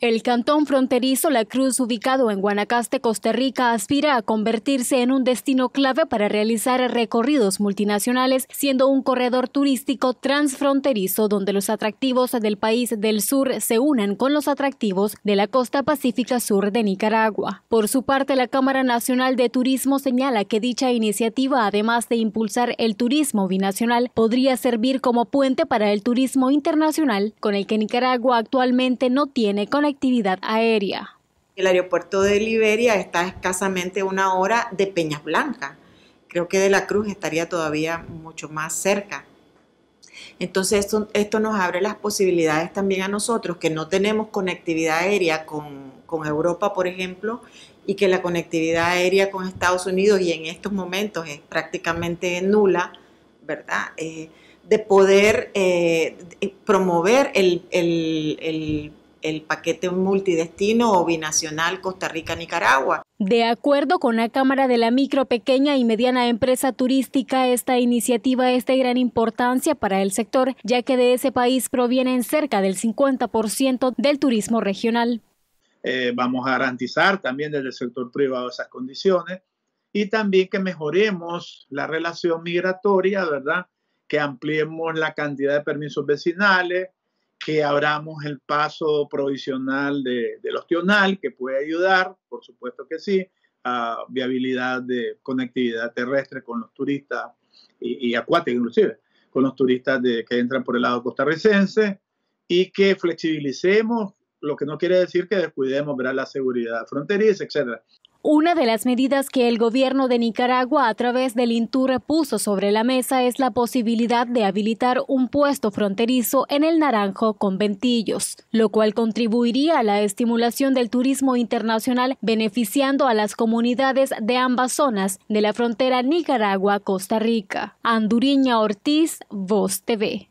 El cantón fronterizo La Cruz, ubicado en Guanacaste, Costa Rica, aspira a convertirse en un destino clave para realizar recorridos multinacionales, siendo un corredor turístico transfronterizo donde los atractivos del país del sur se unan con los atractivos de la costa pacífica sur de Nicaragua. Por su parte, la Cámara Nacional de Turismo señala que dicha iniciativa, además de impulsar el turismo binacional, podría servir como puente para el turismo internacional, con el que Nicaragua actualmente no tiene conexión conectividad aérea. El aeropuerto de Liberia está escasamente una hora de Peñas Blanca. Creo que de la Cruz estaría todavía mucho más cerca. Entonces esto, nos abre las posibilidades también a nosotros que no tenemos conectividad aérea con, Europa, por ejemplo, y que la conectividad aérea con Estados Unidos y en estos momentos es prácticamente nula, ¿verdad? Eh, de poder eh, eh, promover el el paquete multidestino o binacional Costa Rica-Nicaragua. De acuerdo con la Cámara de la Micro, Pequeña y Mediana Empresa Turística, esta iniciativa es de gran importancia para el sector, ya que de ese país provienen cerca del 50% del turismo regional. Eh, vamos a garantizar también desde el sector privado esas condiciones y también que mejoremos la relación migratoria, ¿verdad? Que ampliemos la cantidad de permisos vecinales, que abramos el paso provisional de, del ostional, que puede ayudar, por supuesto que sí, a viabilidad de conectividad terrestre con los turistas y, y acuáticos inclusive, con los turistas de, que entran por el lado costarricense y que flexibilicemos, lo que no quiere decir que descuidemos ¿verdad? la seguridad fronteriza, etc., una de las medidas que el gobierno de Nicaragua a través del INTUR puso sobre la mesa es la posibilidad de habilitar un puesto fronterizo en el Naranjo con Ventillos, lo cual contribuiría a la estimulación del turismo internacional beneficiando a las comunidades de ambas zonas de la frontera Nicaragua-Costa Rica. Anduriña Ortiz, Voz TV.